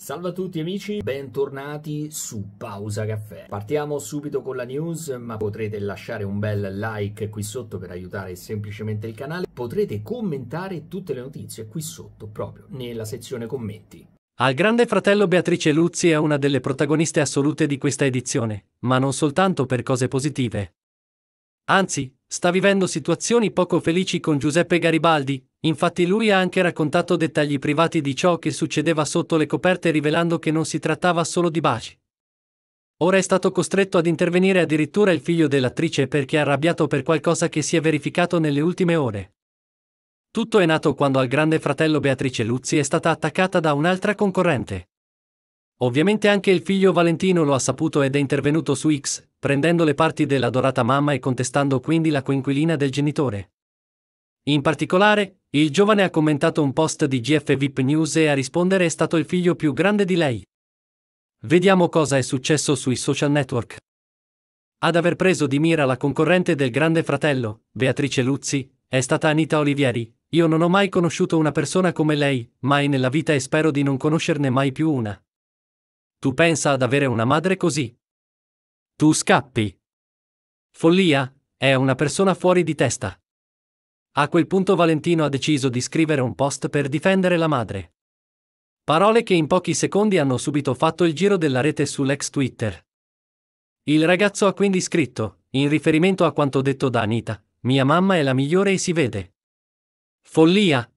Salve a tutti amici, bentornati su Pausa Caffè. Partiamo subito con la news, ma potrete lasciare un bel like qui sotto per aiutare semplicemente il canale. Potrete commentare tutte le notizie qui sotto, proprio nella sezione commenti. Al grande fratello Beatrice Luzzi è una delle protagoniste assolute di questa edizione, ma non soltanto per cose positive. Anzi, sta vivendo situazioni poco felici con Giuseppe Garibaldi, infatti lui ha anche raccontato dettagli privati di ciò che succedeva sotto le coperte rivelando che non si trattava solo di baci. Ora è stato costretto ad intervenire addirittura il figlio dell'attrice perché è arrabbiato per qualcosa che si è verificato nelle ultime ore. Tutto è nato quando al grande fratello Beatrice Luzzi è stata attaccata da un'altra concorrente. Ovviamente anche il figlio Valentino lo ha saputo ed è intervenuto su X, prendendo le parti dell'adorata mamma e contestando quindi la coinquilina del genitore. In particolare, il giovane ha commentato un post di GF VIP News e a rispondere è stato il figlio più grande di lei. Vediamo cosa è successo sui social network. Ad aver preso di mira la concorrente del grande fratello, Beatrice Luzzi, è stata Anita Olivieri. Io non ho mai conosciuto una persona come lei, mai nella vita e spero di non conoscerne mai più una. Tu pensa ad avere una madre così, tu scappi. Follia, è una persona fuori di testa. A quel punto Valentino ha deciso di scrivere un post per difendere la madre. Parole che in pochi secondi hanno subito fatto il giro della rete sull'ex Twitter. Il ragazzo ha quindi scritto, in riferimento a quanto detto da Anita, mia mamma è la migliore e si vede. Follia!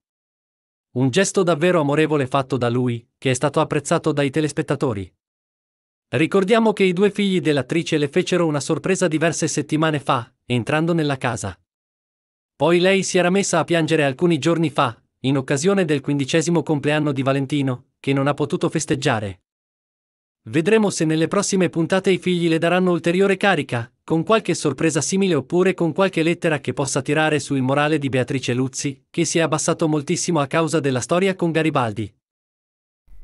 Un gesto davvero amorevole fatto da lui, che è stato apprezzato dai telespettatori. Ricordiamo che i due figli dell'attrice le fecero una sorpresa diverse settimane fa, entrando nella casa. Poi lei si era messa a piangere alcuni giorni fa, in occasione del quindicesimo compleanno di Valentino, che non ha potuto festeggiare. Vedremo se nelle prossime puntate i figli le daranno ulteriore carica, con qualche sorpresa simile oppure con qualche lettera che possa tirare sul morale di Beatrice Luzzi, che si è abbassato moltissimo a causa della storia con Garibaldi.